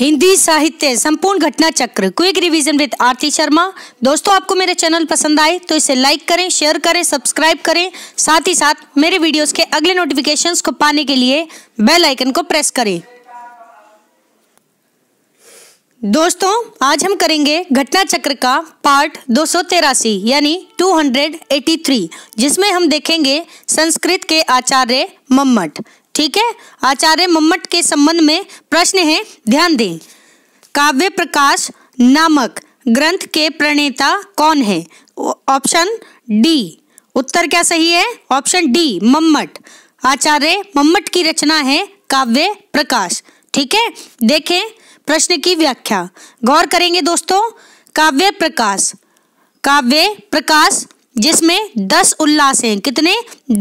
हिंदी साहित्य संपूर्ण घटना चक्र quick revision with Aarti Sharma दोस्तों आपको मेरे चैनल पसंद आए तो इसे लाइक करें शेयर करें सब्सक्राइब करें साथ ही साथ मेरे वीडियोस के अगले नोटिफिकेशंस को पाने के लिए बेल आइकन को प्रेस करें दोस्तों आज हम करेंगे घटना चक्र का पार्ट दो यानी 283 जिसमें हम देखेंगे संस्कृत के आचार्य मम्मट ठीक है आचार्य मम्मट के संबंध में प्रश्न है ध्यान दें काव्य प्रकाश नामक ग्रंथ के प्रणेता कौन है ऑप्शन डी उत्तर क्या सही है ऑप्शन डी मम्मट आचार्य मम्मट की रचना है काव्य प्रकाश ठीक है देखें प्रश्न की व्याख्या गौर करेंगे दोस्तों काव्य प्रकाश काव्य प्रकाश जिसमें दस उल्लास हैं कितने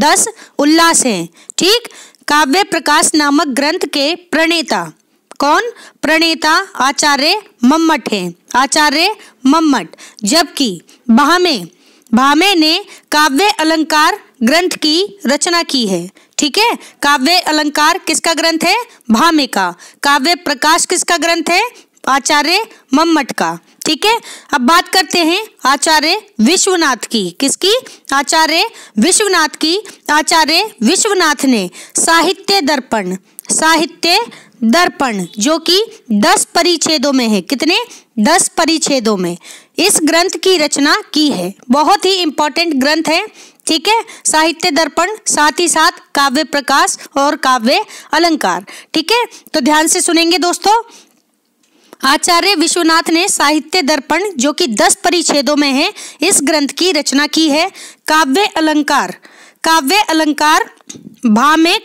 दस उल्लास हैं ठीक काव्य प्रकाश नामक ग्रंथ के प्रणेता कौन प्रणेता आचार्य मम्मट हैं आचार्य मम्मट जबकि भामे भामे ने काव्य अलंकार ग्रंथ की रचना की है ठीक है काव्य अलंकार किसका ग्रंथ है भामे का काव्य प्रकाश किसका ग्रंथ है आचार्य मम्मट का ठीक है अब बात करते हैं आचार्य विश्वनाथ की किसकी आचार्य विश्वनाथ की आचार्य विश्वनाथ ने साहित्य दर्पण साहित्य दर्पण जो कि दस परिच्छेदों में है कितने दस परिच्छेदों में इस ग्रंथ की रचना की है बहुत ही इंपॉर्टेंट ग्रंथ है ठीक है साहित्य दर्पण साथ ही साथ काव्य प्रकाश और काव्य अलंकार ठीक है तो ध्यान से सुनेंगे दोस्तों आचार्य विश्वनाथ ने साहित्य दर्पण जो कि दस परिच्छेदों में है इस ग्रंथ की रचना की है काव्य अलंकार काव्य अलंकार भामे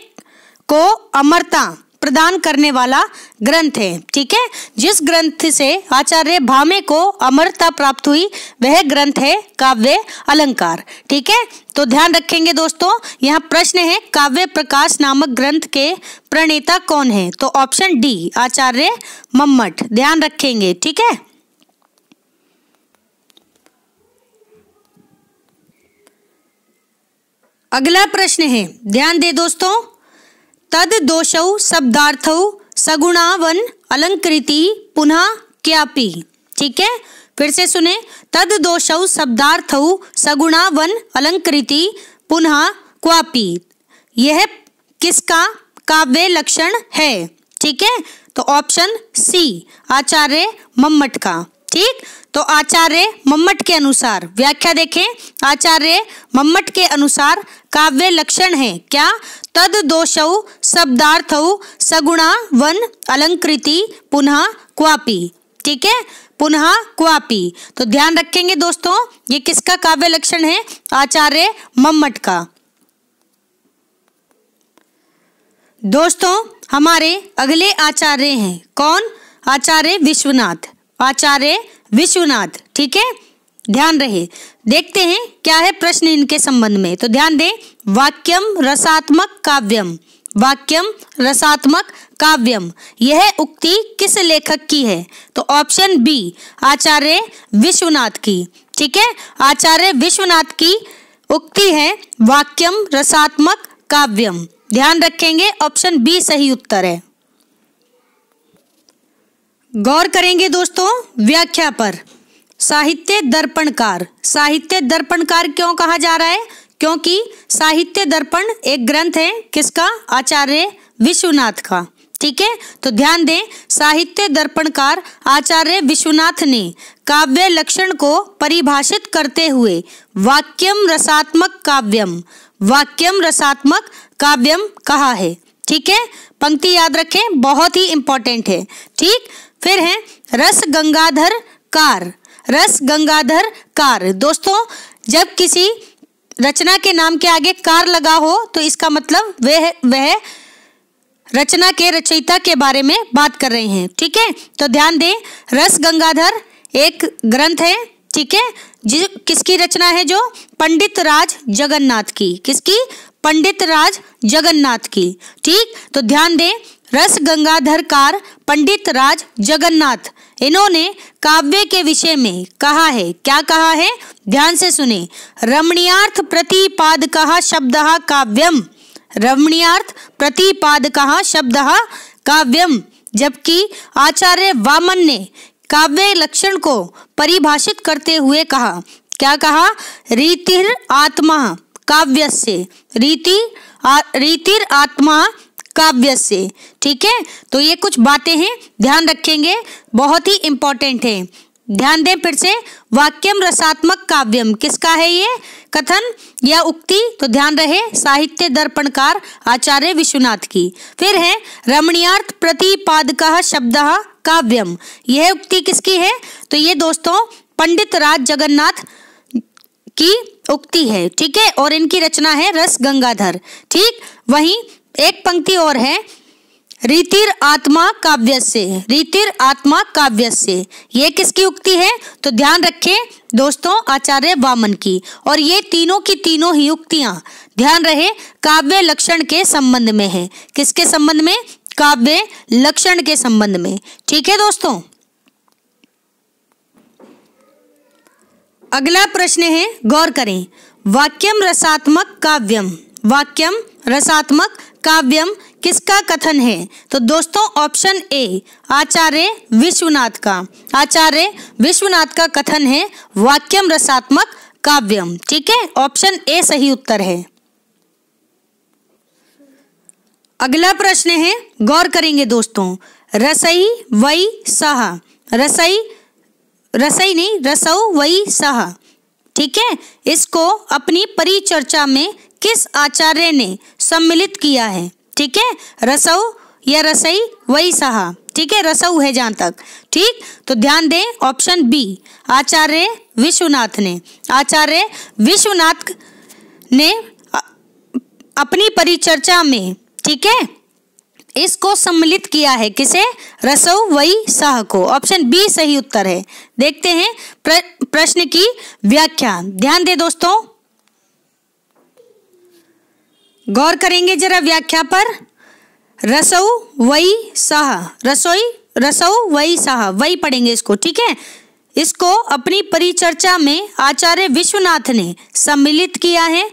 को अमरता प्रदान करने वाला ग्रंथ है ठीक है जिस ग्रंथ से आचार्य भामे को अमरता प्राप्त हुई वह ग्रंथ है काव्य अलंकार ठीक है तो ध्यान रखेंगे दोस्तों यहाँ प्रश्न है काव्य प्रकाश नामक ग्रंथ के प्रणेता कौन है तो ऑप्शन डी आचार्य मम्मट ध्यान रखेंगे ठीक है अगला प्रश्न है ध्यान दे दोस्तों तद दोष शब्दार्थ सगुणावन अलंकृति पुनः क्यापी ठीक है फिर से सुने तद दोष शब्दार्थ सगुणा वन अलंकृति पुनः क्वापी यह किसका काव्य लक्षण है ठीक है तो ऑप्शन सी आचार्य मम्मट का ठीक तो आचार्य मम्मट के अनुसार व्याख्या देखें आचार्य मम्मट के अनुसार काव्य लक्षण है क्या तद दोष शब्दार्थ सगुणा वन अलंकृति पुनः क्वापी ठीक है पुनः क्वापी तो ध्यान रखेंगे दोस्तों ये किसका काव्य लक्षण है आचार्य मम्मट का दोस्तों हमारे अगले आचार्य हैं कौन आचार्य विश्वनाथ आचार्य विश्वनाथ ठीक है ध्यान रहे देखते हैं क्या है प्रश्न इनके संबंध में तो ध्यान दें वाक्यम रसात्मक काव्यम वाक्यम रसात्मक काव्यम यह उक्ति किस लेखक की है तो ऑप्शन बी आचार्य विश्वनाथ की ठीक है आचार्य विश्वनाथ की उक्ति है वाक्यम रसात्मक काव्यम ध्यान रखेंगे ऑप्शन बी सही उत्तर है गौर करेंगे दोस्तों व्याख्या पर साहित्य दर्पणकार साहित्य दर्पणकार क्यों कहा जा रहा है क्योंकि साहित्य दर्पण एक ग्रंथ है किसका आचार्य विश्वनाथ का ठीक है तो ध्यान दें साहित्य दर्पणकार आचार्य विश्वनाथ ने काव्य लक्षण को परिभाषित करते हुए वाक्यम रसात्मक काव्यम वाक्यम रसात्मक काव्यम कहा है ठीक है पंक्ति याद रखें बहुत ही इंपॉर्टेंट है ठीक फिर है रस गंगाधर कार रस गंगाधर कार दोस्तों जब किसी रचना के नाम के आगे कार लगा हो तो इसका मतलब वह वह रचना के रचयिता के बारे में बात कर रहे हैं ठीक है तो ध्यान दें रस गंगाधर एक ग्रंथ है ठीक है जिस किसकी रचना है जो पंडित राज जगन्नाथ की किसकी पंडित राज जगन्नाथ की ठीक तो ध्यान दें रस गंगाधर कार पंडित राज जगन्नाथ इन्होंने काव्य के विषय में कहा है क्या कहा है ध्यान से सुने रमणीयार्थ प्रतिपाद कहा शब्द काव्यम रमणीयार्थ प्रतिपाद कहा शब्द काव्यम जबकि आचार्य वामन ने काव्य लक्षण को परिभाषित करते हुए कहा क्या कहा रीतिर आत्मा काव्य से रीति रीतिर आत्मा काव्य से ठीक है तो ये कुछ बातें हैं ध्यान रखेंगे बहुत ही इंपॉर्टेंट है ध्यान दें फिर से वाक्यम रसात्मक काव्यम किसका है ये कथन या उक्ति तो ध्यान रहे साहित्य दर्पणकार आचार्य विश्वनाथ की फिर है रमणीयार्थ प्रतिपादक शब्द काव्यम यह उक्ति किसकी है तो ये दोस्तों पंडित राज जगन्नाथ की उक्ति है ठीक है और इनकी रचना है रस गंगाधर ठीक वहीं एक पंक्ति और है रीतिर आत्मा काव्य से रीतिर आत्मा काव्य से ये किसकी उक्ति है तो ध्यान रखें दोस्तों आचार्य वामन की और ये तीनों की तीनों ही उक्तियां ध्यान रहे काव्य लक्षण के संबंध में है किसके संबंध में काव्य लक्षण के संबंध में ठीक है दोस्तों अगला प्रश्न है गौर करें वाक्यम रसात्मक काव्यम वाक्यम रसात्मक काव्यम किसका कथन है तो दोस्तों ऑप्शन ए आचार्य विश्वनाथ का आचार्य विश्वनाथ का कथन है वाक्यम रसात्मक काव्यम ठीक है ऑप्शन ए सही उत्तर है अगला प्रश्न है गौर करेंगे दोस्तों रसई वई सह रसई रसई नहीं रसौ वई सह ठीक है इसको अपनी परिचर्चा में किस आचार्य ने सम्मिलित किया है ठीक है रसऊ या रसई वही सहा ठीक है रसऊ है जहां तक ठीक तो ध्यान दें ऑप्शन बी आचार्य विश्वनाथ ने आचार्य विश्वनाथ ने अपनी परिचर्चा में ठीक है इसको सम्मिलित किया है किसे रसो वही सह को ऑप्शन बी सही उत्तर है देखते हैं प्र, प्रश्न की व्याख्या ध्यान दे दोस्तों गौर करेंगे जरा व्याख्या पर रसौ वही सह रसोई रसौ वही सह वही पढ़ेंगे इसको ठीक है इसको अपनी परिचर्चा में आचार्य विश्वनाथ ने सम्मिलित किया है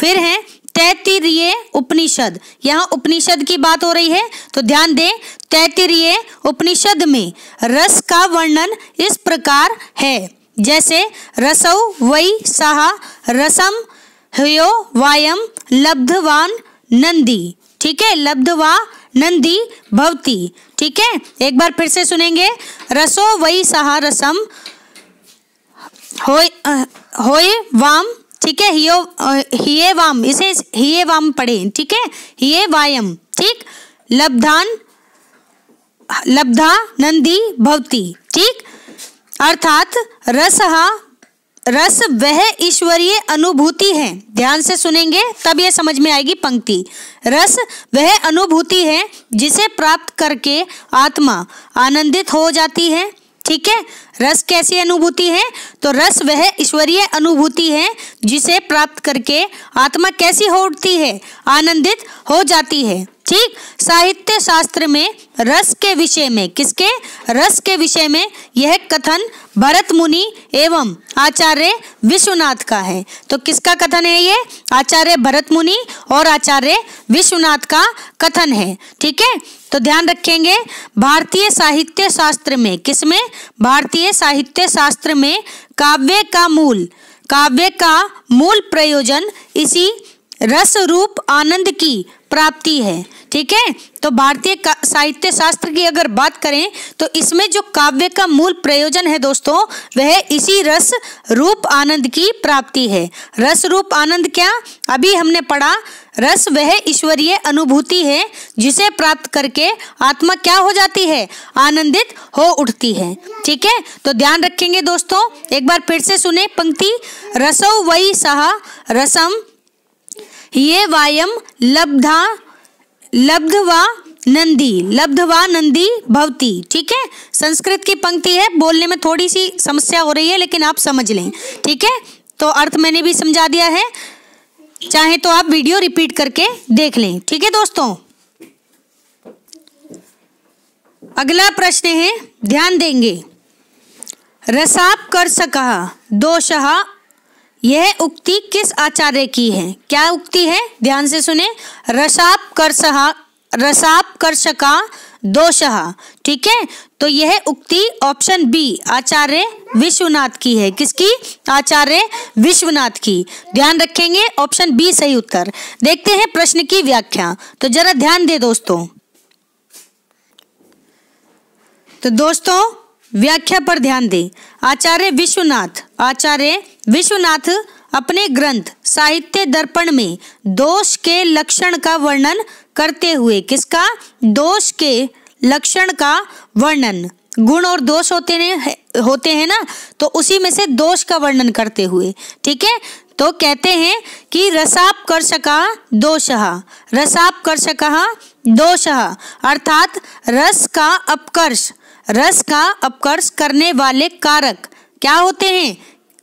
फिर है तैतरीय उपनिषद यहाँ उपनिषद की बात हो रही है तो ध्यान दें तैतरीय उपनिषद में रस का वर्णन इस प्रकार है जैसे रसौ वही सहा रसम हयो वायम लब्धवान नंदी ठीक है लब्धवा नंदी भवती ठीक है एक बार फिर से सुनेंगे रसो वही सहा रसम होय वाम ठीक है हियो हिये वाम इसे हिये वाम पढ़े ठीक है हिये वायम ठीक लब्धान लब्धा नंदी भवती ठीक अर्थात रसहा रस वह ईश्वरीय अनुभूति है ध्यान से सुनेंगे तब यह समझ में आएगी पंक्ति रस वह अनुभूति है जिसे प्राप्त करके आत्मा आनंदित हो जाती है ठीक है रस कैसी अनुभूति है तो रस वह ईश्वरीय अनुभूति है जिसे प्राप्त करके आत्मा कैसी होती है आनंदित हो जाती है ठीक साहित्य शास्त्र में रस के विषय में किसके रस के विषय में यह कथन भरत मुनि एवं आचार्य विश्वनाथ का है तो किसका कथन है ये आचार्य भरत मुनि और आचार्य विश्वनाथ का कथन है ठीक है तो ध्यान रखेंगे भारतीय साहित्य शास्त्र में किसमें भारतीय साहित्य शास्त्र में काव्य का मूल काव्य का मूल प्रयोजन इसी रस रूप आनंद की प्राप्ति है ठीक है तो भारतीय साहित्य शास्त्र की अगर बात करें तो इसमें जो काव्य का मूल प्रयोजन है दोस्तों वह इसी रस रूप आनंद की प्राप्ति है रस रूप आनंद क्या अभी हमने पढ़ा रस वह ईश्वरीय अनुभूति है जिसे प्राप्त करके आत्मा क्या हो जाती है आनंदित हो उठती है ठीक है तो ध्यान रखेंगे दोस्तों एक बार फिर से सुने पंक्ति रसो वही सहा रसम ये वायम लब्धा लब्धवा नंदी लब्धवा नंदी भवती ठीक है संस्कृत की पंक्ति है बोलने में थोड़ी सी समस्या हो रही है लेकिन आप समझ लें ठीक है तो अर्थ मैंने भी समझा दिया है चाहे तो आप वीडियो रिपीट करके देख लें ठीक है दोस्तों अगला प्रश्न है ध्यान देंगे रसाप कर सका दोषहा यह उक्ति किस आचार्य की है क्या उक्ति है ध्यान से सुने रसाप कर रसाप सका दोषहा ठीक है तो यह उक्ति ऑप्शन बी आचार्य विश्वनाथ की है किसकी आचार्य विश्वनाथ की ध्यान रखेंगे ऑप्शन बी सही उत्तर देखते हैं प्रश्न की व्याख्या तो जरा ध्यान दे दोस्तों तो दोस्तों व्याख्या पर ध्यान दें आचार्य विश्वनाथ आचार्य विश्वनाथ अपने ग्रंथ साहित्य दर्पण में दोष के लक्षण का वर्णन करते हुए किसका दोष के लक्षण का वर्णन गुण और दोष होते हैं होते हैं ना तो उसी में से दोष का वर्णन करते हुए ठीक है तो कहते हैं कि रसाप कर सका दोषहा रसाप कर सका दोषहा अर्थात रस का अपकर्ष रस का अपकर्ष करने वाले कारक क्या होते हैं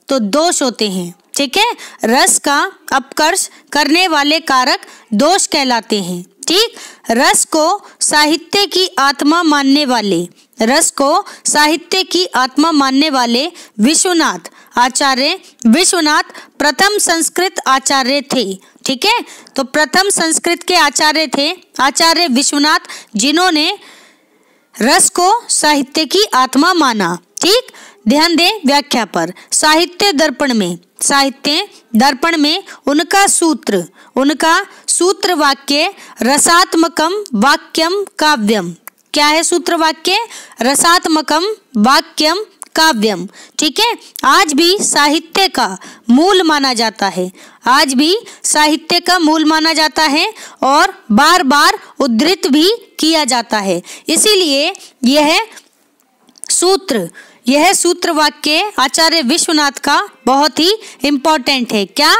तो दोष होते हैं ठीक है रस का अपकर्ष करने वाले कारक दोष कहलाते हैं ठीक रस को साहित्य की आत्मा मानने वाले रस को साहित्य की आत्मा मानने वाले विश्वनाथ आचार्य विश्वनाथ प्रथम संस्कृत आचार्य थे ठीक है तो प्रथम संस्कृत के आचार्य थे आचार्य विश्वनाथ जिन्होंने रस को साहित्य की आत्मा माना ठीक ध्यान दें व्याख्या पर साहित्य दर्पण में साहित्य दर्पण में उनका सूत्र उनका सूत्र वाक्य रसात्मकम वाक्यम काव्यम क्या है सूत्र वाक्य रसात्मकम वाक्यम काव्यम ठीक है आज भी साहित्य का मूल माना जाता है आज भी साहित्य का मूल माना जाता है और बार बार उद्धृत भी किया जाता है इसीलिए यह सूत्र यह सूत्र वाक्य आचार्य विश्वनाथ का बहुत ही इम्पोर्टेंट है क्या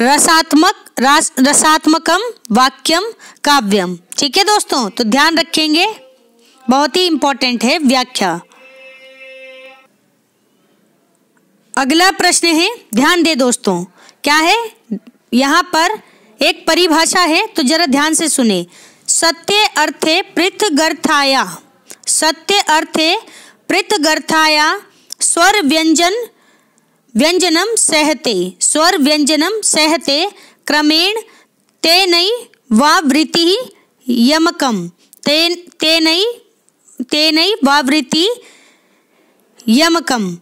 रसात्मक रास रसात्मकम वाक्यम काव्यम ठीक है दोस्तों तो ध्यान रखेंगे बहुत ही इम्पोर्टेंट है व्याख्या अगला प्रश्न है ध्यान दे दोस्तों क्या है यहाँ पर एक परिभाषा है तो जरा ध्यान से सुने सत्य अर्थे गर्थाया सत्य अर्थे गर्थाया स्वर व्यंजन व्यंजनम सहते स्वर व्यंजनम सहते क्रमेण तेन वृत्ति यमकम तेन तेन तेन वृत्ति यमकम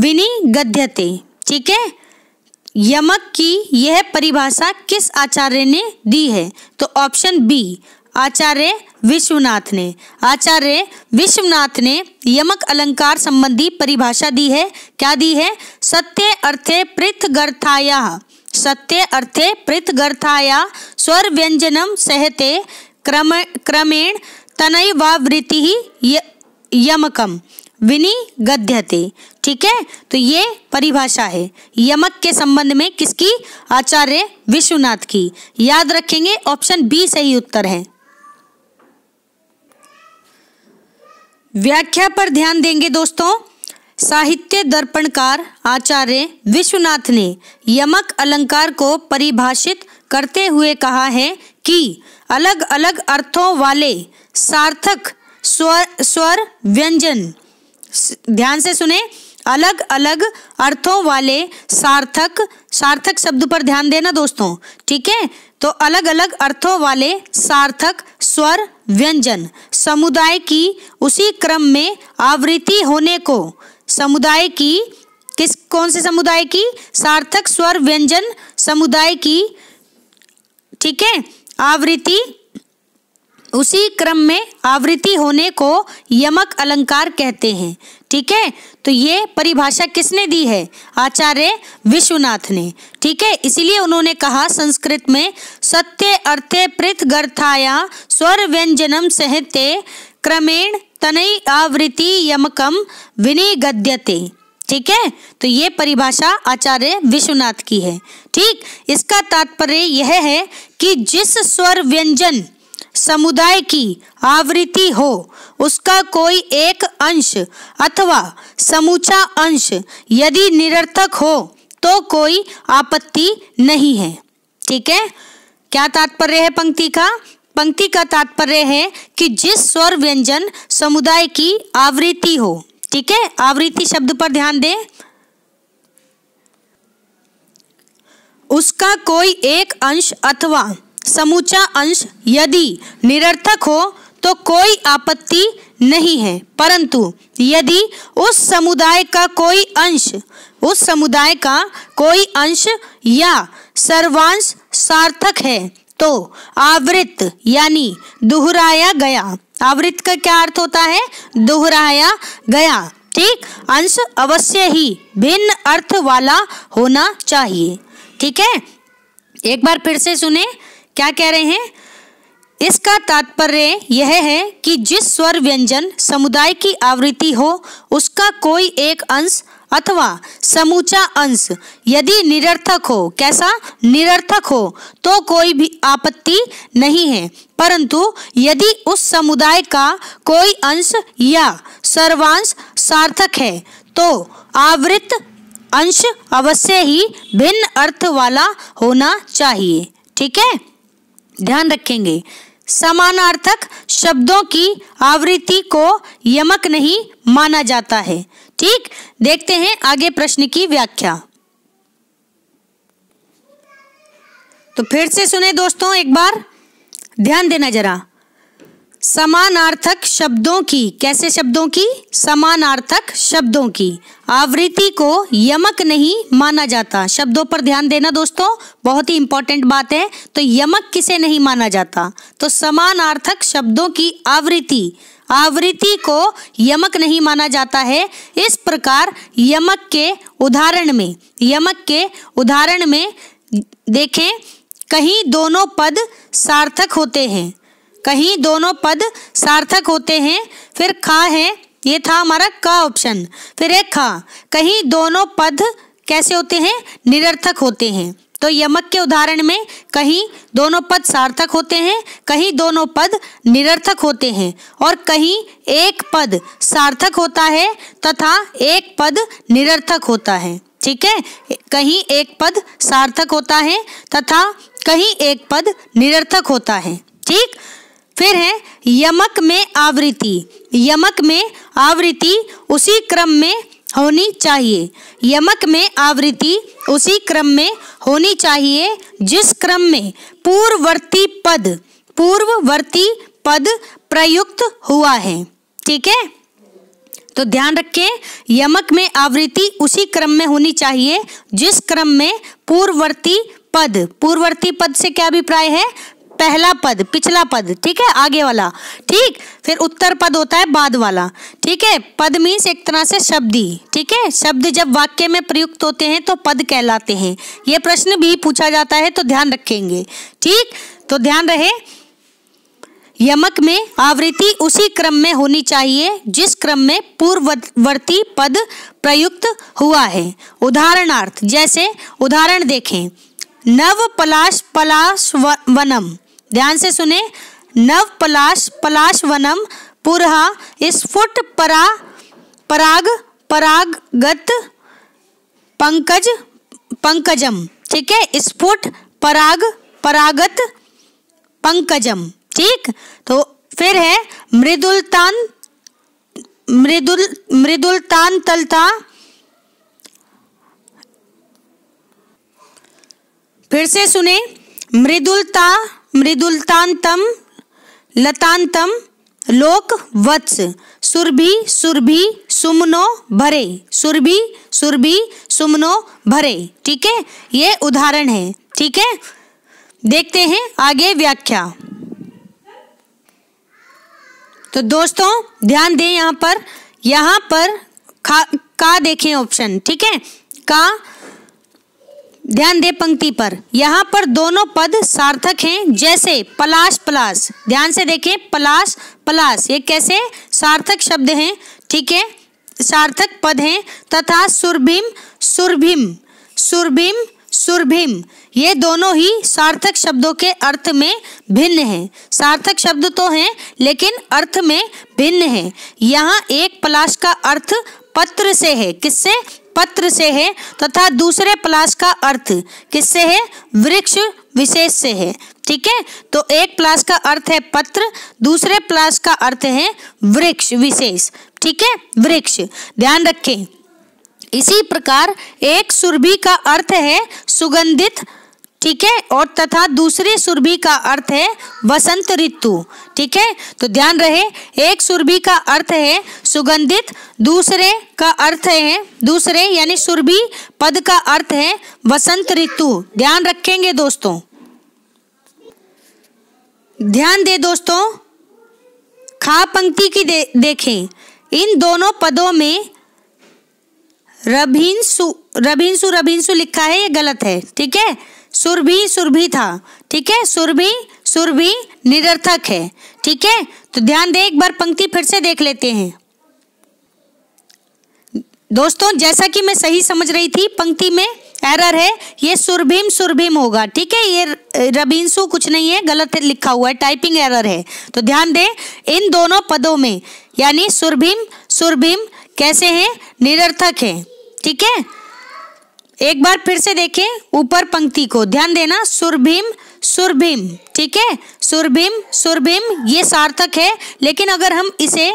विनिगध्यते ठीक है यमक की यह परिभाषा किस आचार्य ने दी है तो ऑप्शन बी आचार्य विश्वनाथ ने आचार्य विश्वनाथ ने यमक अलंकार संबंधी परिभाषा दी है क्या दी है सत्य अर्थे पृथगर्थाया सत्य अर्थे पृथगर्थाया स्वर व्यंजनम सहते क्रम क्रमेण तनय ही यमकम गद्यते ठीक है तो ये परिभाषा है यमक के संबंध में किसकी आचार्य विश्वनाथ की याद रखेंगे ऑप्शन बी सही उत्तर है व्याख्या पर ध्यान देंगे दोस्तों साहित्य दर्पणकार आचार्य विश्वनाथ ने यमक अलंकार को परिभाषित करते हुए कहा है कि अलग अलग अर्थों वाले सार्थक स्वर स्वर व्यंजन ध्यान से सुने अलग अलग अर्थों वाले सार्थक सार्थक शब्द पर ध्यान देना दोस्तों ठीक है तो अलग अलग अर्थों वाले सार्थक स्वर व्यंजन समुदाय की उसी क्रम में आवृत्ति होने को समुदाय की किस कौन से समुदाय की सार्थक स्वर व्यंजन समुदाय की ठीक है आवृत्ति उसी क्रम में आवृत्ति होने को यमक अलंकार कहते हैं ठीक है तो ये परिभाषा किसने दी है आचार्य विश्वनाथ ने ठीक है इसीलिए उन्होंने कहा संस्कृत में सत्य अर्थे पृथ गर्थाया स्वर व्यंजनम सहते क्रमेण तनय आवृत्ति यमकम विनिगद्यते ठीक है तो ये परिभाषा आचार्य विश्वनाथ की है ठीक इसका तात्पर्य यह है कि जिस स्वर व्यंजन समुदाय की आवृत्ति हो उसका कोई एक अंश अथवा समूचा अंश यदि निरर्थक हो तो कोई आपत्ति नहीं है ठीक है क्या तात्पर्य है पंक्ति का पंक्ति का तात्पर्य है कि जिस स्वर व्यंजन समुदाय की आवृत्ति हो ठीक है आवृत्ति शब्द पर ध्यान दें उसका कोई एक अंश अथवा समूचा अंश यदि निरर्थक हो तो कोई आपत्ति नहीं है परंतु यदि उस समुदाय का कोई अंश उस समुदाय का कोई अंश या सर्वांश सार्थक है तो आवृत यानी दोहराया गया आवृत का क्या अर्थ होता है दोहराया गया ठीक अंश अवश्य ही भिन्न अर्थ वाला होना चाहिए ठीक है एक बार फिर से सुने क्या कह रहे हैं इसका तात्पर्य यह है कि जिस स्वर व्यंजन समुदाय की आवृत्ति हो उसका कोई एक अंश अथवा समूचा अंश यदि निरर्थक हो कैसा निरर्थक हो तो कोई भी आपत्ति नहीं है परंतु यदि उस समुदाय का कोई अंश या सर्वांश सार्थक है तो आवृत अंश अवश्य ही भिन्न अर्थ वाला होना चाहिए ठीक है ध्यान रखेंगे समानार्थक शब्दों की आवृत्ति को यमक नहीं माना जाता है ठीक देखते हैं आगे प्रश्न की व्याख्या तो फिर से सुने दोस्तों एक बार ध्यान देना जरा समानार्थक शब्दों की कैसे शब्दों की समानार्थक शब्दों की आवृत्ति को यमक नहीं माना जाता शब्दों पर ध्यान देना दोस्तों बहुत ही इंपॉर्टेंट बात है तो यमक किसे नहीं माना जाता तो समानार्थक शब्दों की आवृत्ति आवृत्ति को यमक नहीं माना जाता है इस प्रकार यमक के उदाहरण में यमक के उदाहरण में देखें कहीं दोनों पद सार्थक होते हैं कहीं दोनों पद सार्थक होते हैं फिर खा है ये था हमारा का ऑप्शन फिर एक खा कहीं दोनों पद कैसे होते हैं निरर्थक होते हैं तो यमक के उदाहरण में कहीं दोनों पद सार्थक होते हैं कहीं दोनों पद निरर्थक होते हैं और कहीं एक पद सार्थक होता है तथा एक पद निरर्थक होता है ठीक है कहीं एक पद सार्थक होता है तथा कहीं एक पद निरर्थक होता है ठीक फिर है यमक में आवृत्ति यमक में आवृत्ति उसी क्रम में होनी चाहिए यमक में आवृत्ति उसी क्रम में होनी चाहिए जिस क्रम में पूर्ववर्ती पद पूर्ववर्ती पद प्रयुक्त हुआ है ठीक है तो ध्यान रखें यमक में आवृत्ति उसी क्रम में होनी चाहिए जिस क्रम में पूर्ववर्ती पद पूर्ववर्ती पद से क्या अभिप्राय है पहला पद पिछला पद ठीक है आगे वाला ठीक फिर उत्तर पद होता है बाद वाला ठीक है पद मीन्स एक तरह से शब्द ही ठीक है शब्द जब वाक्य में प्रयुक्त होते हैं तो पद कहलाते हैं ये प्रश्न भी पूछा जाता है तो ध्यान रखेंगे ठीक तो ध्यान रहे यमक में आवृत्ति उसी क्रम में होनी चाहिए जिस क्रम में पूर्ववर्ती पद प्रयुक्त हुआ है उदाहरणार्थ जैसे उदाहरण देखें नव पलाश पलाश वनम ध्यान से सुने नव पलाश पलाश वनम पुरहा स्फुट परा पराग परागत पंकज पंकजम ठीक है स्फुट पराग परागत पंकजम ठीक तो फिर है मृदुलतान मृदुल मृदुलतान तलता फिर से सुने मृदुलता मृदुलतांतम लतांतम लोक वत्स सुरभि सुरभि सुमनो भरे सुरभि सुरभि सुमनो भरे ठीक है ये उदाहरण है ठीक है देखते हैं आगे व्याख्या तो दोस्तों ध्यान दें यहाँ पर यहाँ पर खा का देखें ऑप्शन ठीक है का ध्यान दे पंक्ति पर यहाँ पर दोनों पद सार्थक हैं जैसे पलाश पलाश ध्यान से देखें पलाश पलाश ये कैसे सार्थक शब्द हैं ठीक है सार्थक पद हैं तथा सुरभिम सुरभिम सुरभिम सुरभिम ये दोनों ही सार्थक शब्दों के अर्थ में भिन्न हैं सार्थक शब्द तो हैं लेकिन अर्थ में भिन्न हैं यहाँ एक पलाश का अर्थ पत्र से है किससे पत्र से है तथा दूसरे प्लास का अर्थ किससे है वृक्ष विशेष से है ठीक है तो एक प्लास का अर्थ है पत्र दूसरे प्लास का अर्थ है वृक्ष विशेष ठीक है वृक्ष ध्यान रखें इसी प्रकार एक सुरभि का अर्थ है सुगंधित ठीक है और तथा दूसरे सुरभि का अर्थ है वसंत ऋतु ठीक है तो ध्यान रहे एक सुरभि का अर्थ है सुगंधित दूसरे का अर्थ है दूसरे यानी सुरभि पद का अर्थ है वसंत ऋतु ध्यान रखेंगे दोस्तों ध्यान दे दोस्तों खा पंक्ति की दे, देखें इन दोनों पदों में रभिंसु रभिंसु रभिंसु लिखा है ये गलत है ठीक है सुरभि सुरभि था ठीक है सुरभि सुरभि निरर्थक है ठीक है तो ध्यान दे एक बार पंक्ति फिर से देख लेते हैं दोस्तों जैसा कि मैं सही समझ रही थी पंक्ति में एरर है ये सुरभीम सुरभीम होगा ठीक है ये रबींसु कुछ नहीं है गलत लिखा हुआ है टाइपिंग एरर है तो ध्यान दें इन दोनों पदों में यानी सुरभिम सुरभिम कैसे हैं निरर्थक हैं ठीक है एक बार फिर से देखें ऊपर पंक्ति को ध्यान देना सुरभिम सुरभिम ठीक है सुरभिम सुरभिम ये सार्थक है लेकिन अगर हम इसे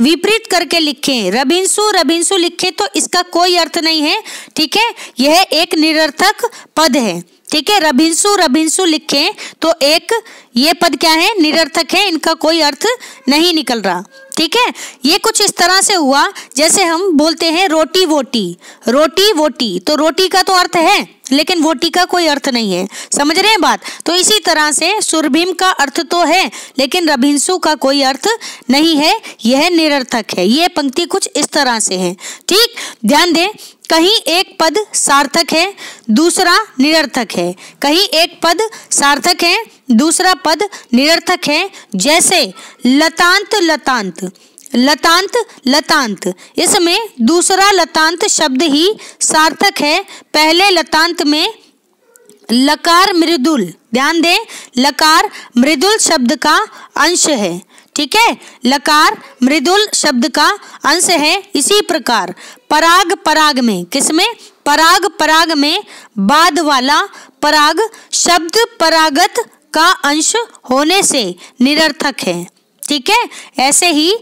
विपरीत करके लिखें रबिंसु रबिंसु लिखें तो इसका कोई अर्थ नहीं है ठीक है यह एक निरर्थक पद है ठीक है रबिंसु रभिंसु लिखें तो एक ये पद क्या है निरर्थक है इनका कोई अर्थ नहीं निकल रहा ठीक है ये कुछ इस तरह से हुआ जैसे हम बोलते हैं रोटी वोटी रोटी वोटी तो रोटी का तो अर्थ है लेकिन वोटी का कोई अर्थ नहीं है समझ रहे हैं बात तो इसी तरह से सुरभिम का अर्थ तो है लेकिन रभिंसु का कोई अर्थ नहीं है यह निरर्थक है ये पंक्ति कुछ इस तरह से है ठीक ध्यान दें कहीं एक पद सार्थक है दूसरा निरर्थक है कहीं एक पद सार्थक है दूसरा पद निरर्थक है जैसे लतांत लतांत लतांत लतांत इसमें दूसरा लतांत शब्द ही सार्थक है पहले लतांत में लकार मृदुल ध्यान दें लकार मृदुल शब्द का अंश है ठीक है लकार मृदुल शब्द का अंश है इसी प्रकार पराग पराग में किसमें पराग पराग में बाद वाला पराग शब्द परागत का अंश होने से निरर्थक है ठीक है ऐसे ही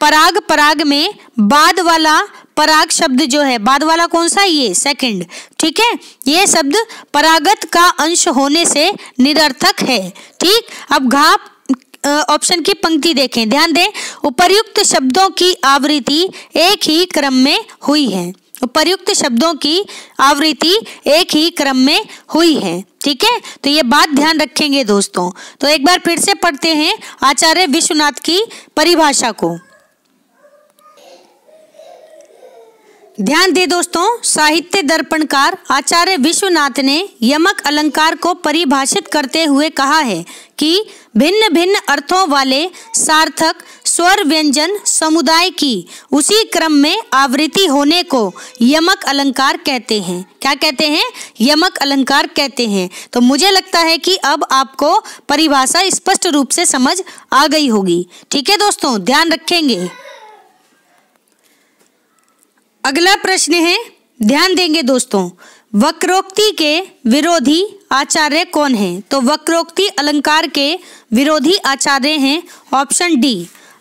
पराग पराग में बाद वाला पराग शब्द जो है बाद वाला कौन सा ये सेकंड ठीक है ये शब्द परागत का अंश होने से निरर्थक है ठीक अब घाप ऑप्शन की पंक्ति देखें ध्यान दें उपर्युक्त शब्दों की आवृत्ति एक ही क्रम में हुई है उपर्युक्त शब्दों की आवृत्ति एक ही क्रम में हुई है ठीक है तो ये बात ध्यान रखेंगे दोस्तों तो एक बार फिर से पढ़ते हैं आचार्य विश्वनाथ की परिभाषा को ध्यान दे दोस्तों साहित्य दर्पणकार आचार्य विश्वनाथ ने यमक अलंकार को परिभाषित करते हुए कहा है कि भिन्न भिन्न अर्थों वाले सार्थक स्वर व्यंजन समुदाय की उसी क्रम में आवृत्ति होने को यमक अलंकार कहते हैं क्या कहते हैं यमक अलंकार कहते हैं तो मुझे लगता है कि अब आपको परिभाषा स्पष्ट रूप से समझ आ गई होगी ठीक है दोस्तों ध्यान रखेंगे अगला प्रश्न है ध्यान देंगे दोस्तों वक्रोक्ति के विरोधी आचार्य कौन हैं तो वक्रोक्ति अलंकार के विरोधी आचार्य हैं ऑप्शन डी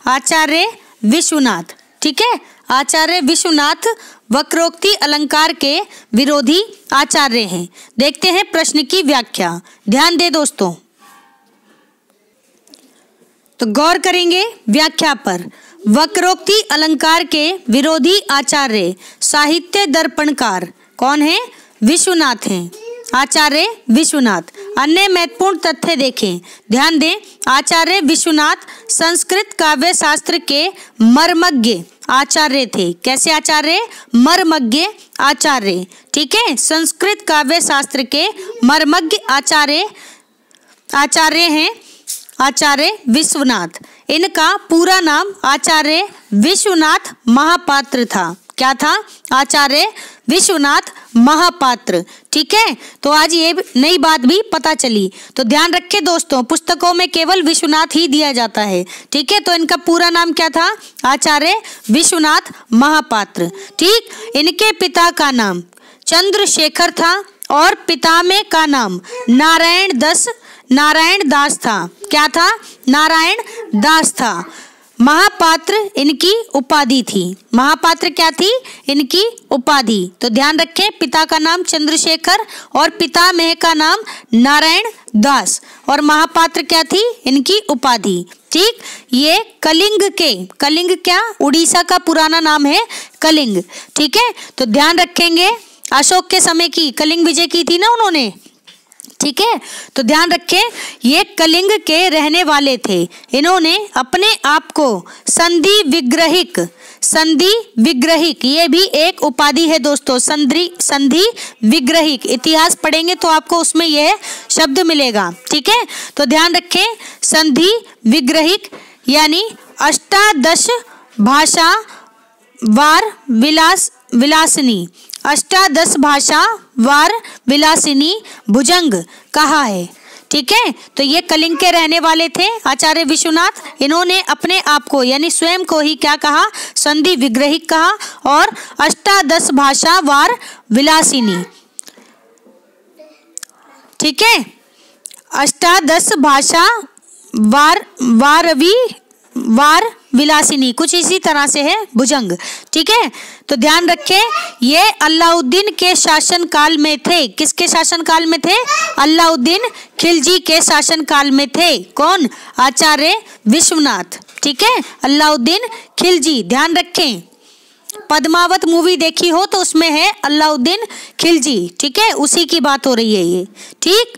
आचार्य विश्वनाथ ठीक है आचार्य विश्वनाथ वक्रोक्ति अलंकार के विरोधी आचार्य हैं देखते हैं प्रश्न की व्याख्या ध्यान दे दोस्तों तो गौर करेंगे व्याख्या पर वक्रोक्ति अलंकार के विरोधी आचार्य साहित्य दर्पणकार कौन है विश्वनाथ हैं आचार्य विश्वनाथ अन्य महत्वपूर्ण तथ्य देखें ध्यान दें आचार्य विश्वनाथ संस्कृत काव्य शास्त्र के मर्मज्ञ आचार्य थे कैसे आचार्य मर्मज्ञ आचार्य ठीक है संस्कृत काव्य शास्त्र के मर्मज्ञ आचार्य आचार्य हैं आचार्य विश्वनाथ इनका पूरा नाम आचार्य विश्वनाथ महापात्र था क्या था आचार्य विश्वनाथ महापात्र ठीक है तो आज ये नई बात भी पता चली तो ध्यान रखें दोस्तों पुस्तकों में केवल विश्वनाथ ही दिया जाता है ठीक है तो इनका पूरा नाम क्या था आचार्य विश्वनाथ महापात्र ठीक इनके पिता का नाम चंद्रशेखर था और पिता में का नाम नारायण दस नारायण दास था क्या था नारायण दास था महापात्र इनकी उपाधि थी महापात्र क्या थी इनकी उपाधि तो ध्यान रखें पिता का नाम चंद्रशेखर और पिता पितामह का नाम नारायण दास और महापात्र क्या थी इनकी उपाधि ठीक ये कलिंग के कलिंग क्या उड़ीसा का पुराना नाम है कलिंग ठीक है तो ध्यान रखेंगे अशोक के समय की कलिंग विजय की थी ना उन्होंने ठीक है तो ध्यान रखें ये कलिंग के रहने वाले थे इन्होंने अपने आप को संधि विग्रहिक संधि विग्रहिक ये भी एक उपाधि है दोस्तों संधि संधि विग्रहिक इतिहास पढ़ेंगे तो आपको उसमें यह शब्द मिलेगा ठीक है तो ध्यान रखें संधि विग्रहिक यानी अष्टादश भाषा वार विलास विलासनी अष्टादश भाषा वार विलासिनी भुजंग कहा है ठीक है तो ये कलिंग के रहने वाले थे आचार्य विश्वनाथ इन्होंने अपने आप को यानी स्वयं को ही क्या कहा संधि विग्रही कहा और अष्टादश भाषा वार विलासिनी ठीक है अष्टादश भाषा वार वारवी वार विलासिनी कुछ इसी तरह से है भुजंग ठीक है तो ध्यान रखें ये अलाउद्दीन के शासन काल में थे किसके शासन काल में थे अलाउद्दीन खिलजी के शासन काल में थे कौन आचार्य विश्वनाथ ठीक है अलाउद्दीन खिलजी ध्यान रखें पद्मावत मूवी देखी हो तो उसमें है अलाउद्दीन खिलजी ठीक है उसी की बात हो रही है ये ठीक